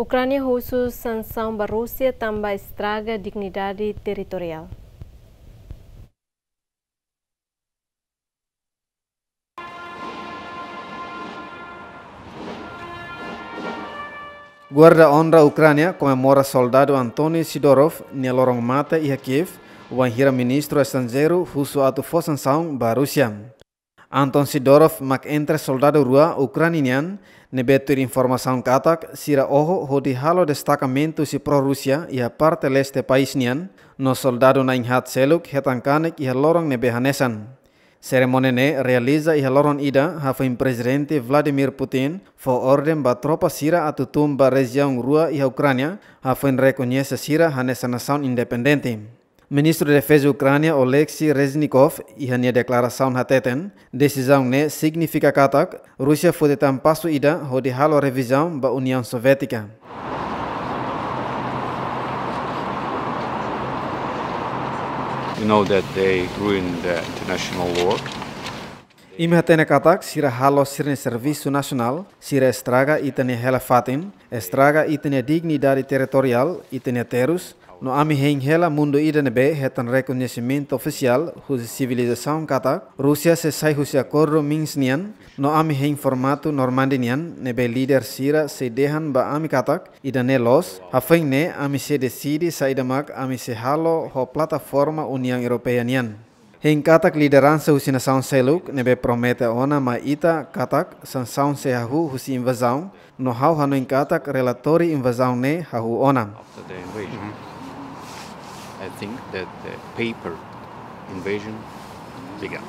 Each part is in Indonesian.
Ucrânia russo sanção para Rússia também estraga dignidade territorial. Guarda honra Ucrânia comemora soldado Antoni Sidorov na lorong mata iya e Kiev, o ministro estrangeiro russo ato foi sanção para Rússia. Anton Sidorov mak entre soldado rua Ukraninian ne betur informação que ataque sira ojo hodi halo destakamentu si pro Rusia ia e a parte leste paisnian no soldado na inhat seluk hetankanek ia e lorong ne behanesan. ne realiza e loron ida hafim presidente Vladimir Putin fo orden ba tropa sira atutum ba região rua e a Ucrânia hafim rekonyesa sira hanesa nação independente. Ministro de Defesa Ucrânia, Oleksiy Reznikov, ia nia deklarasaun hateten, desizaun ne significa katak, Rusia fode tam pasu ida, di halo revizaun ba União Sovietika. You know that they ruined the international law. Imhatene katak sira halo sirne servisu nasional sira estraga itene hela fatin, estraga itene dari territorial, itene terus, No ami heng hela mundo idane be hetan reconhecimento oficial hus civilização kata Rusia se sai husia ya korro mingsnian no ami heng formatu normandinian nebe leader sira se dehan ba ami katak idane los hafeng ne ami se saida saidamak ami se halo ho plataforma union Europeia nian Hing katak liderança husi saun seluk nebe promete ona ma ita katak san se hahu husi invasão no hau hanu katak relatori invasão ne hahu ona. I think that the paper invasion began.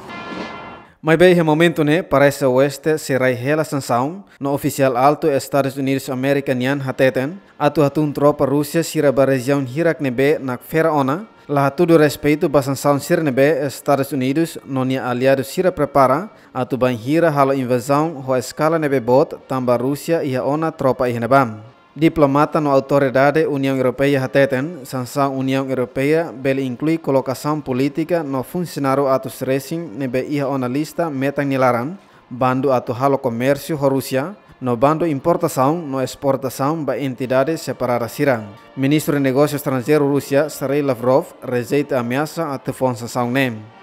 Mas bem, é momento, né? Para esse oeste, será a sanção. No oficial alto, Estados Unidos Americanian hateten. Atu hatun tropa Rússia, sira região hirak nebe na fera ona. Lá tudo respeito, basan saun sira nebe, Estados Unidos, nonia aliado sira prepara. Atu ban hira halo invasão, ho escala nebe bot, tamba Rússia e a ona tropa ihnebam. Diplomata no autoridade União Europeia hateten, sanção União Europeia, bel inclui colocação política no funcionário atos ne nebe iha ona lista metan nilaran, bando ato halo comércio ho Rússia, no bando importação no exportação ba entidade separada sirang. Ministro de Negócios Estrangeiro Rússia, Sarei Lavrov, rejeita a ameaça a te sanção nem.